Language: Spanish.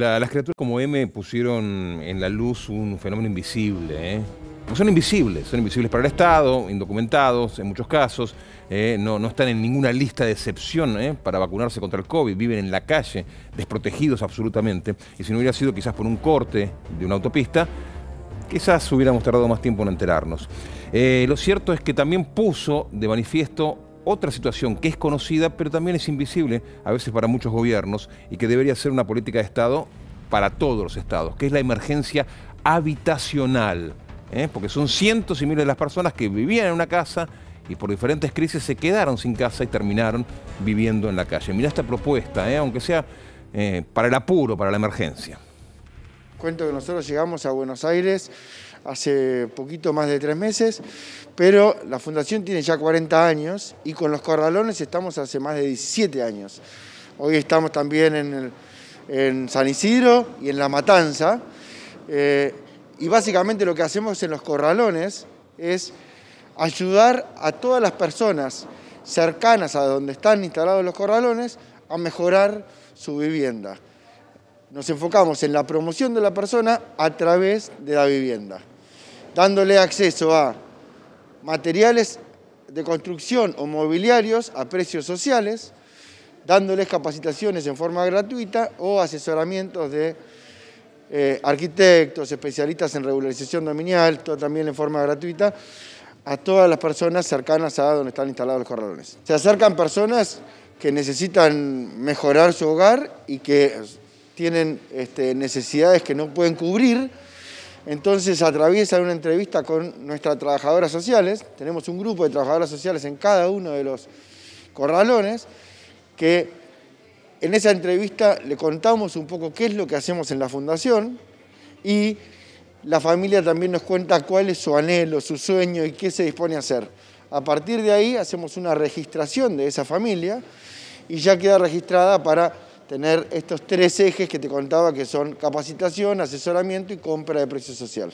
las criaturas como M pusieron en la luz un fenómeno invisible. ¿eh? son invisibles, son invisibles para el Estado, indocumentados en muchos casos, ¿eh? no, están en ninguna lista de excepción ¿eh? para vacunarse contra el COVID, viven en la calle, desprotegidos absolutamente. Y si no hubiera sido quizás por un corte de una autopista, quizás hubiéramos tardado más tiempo en enterarnos. lo cierto es que también puso de manifiesto otra situación que es conocida, pero también es invisible a veces para muchos gobiernos y que debería ser una política de Estado para todos los estados, que es la emergencia habitacional. ¿eh? Porque son cientos y miles de las personas que vivían en una casa y por diferentes crisis se quedaron sin casa y terminaron viviendo en la calle. Mira esta propuesta, ¿eh? aunque sea eh, para el apuro, para la emergencia cuento que nosotros llegamos a Buenos Aires hace poquito más de tres meses, pero la fundación tiene ya 40 años y con los corralones estamos hace más de 17 años. Hoy estamos también en, San Isidro y en La Matanza. Eh, y básicamente lo que hacemos en los corralones es ayudar a todas las personas cercanas a donde están instalados los corralones a mejorar su vivienda nos enfocamos en la promoción de la persona a través de la vivienda, dándole acceso a materiales de construcción o mobiliarios a precios sociales, dándoles capacitaciones en forma gratuita o asesoramientos de eh, arquitectos, especialistas en regularización dominial, todo también en forma gratuita, a todas las personas cercanas a donde están instalados los corralones. Se acercan personas que necesitan mejorar su hogar y que tienen este, necesidades que no pueden cubrir, entonces atraviesan una entrevista con nuestras trabajadoras sociales, tenemos un grupo de trabajadoras sociales en cada uno de los corralones, que en esa entrevista le contamos un poco qué es lo que hacemos en la fundación y la familia también nos cuenta cuál es su anhelo, su sueño y qué se dispone a hacer. A partir de ahí hacemos una registración de esa familia y ya queda registrada para tener estos tres ejes que te contaba que son capacitación, asesoramiento y compra de precios social.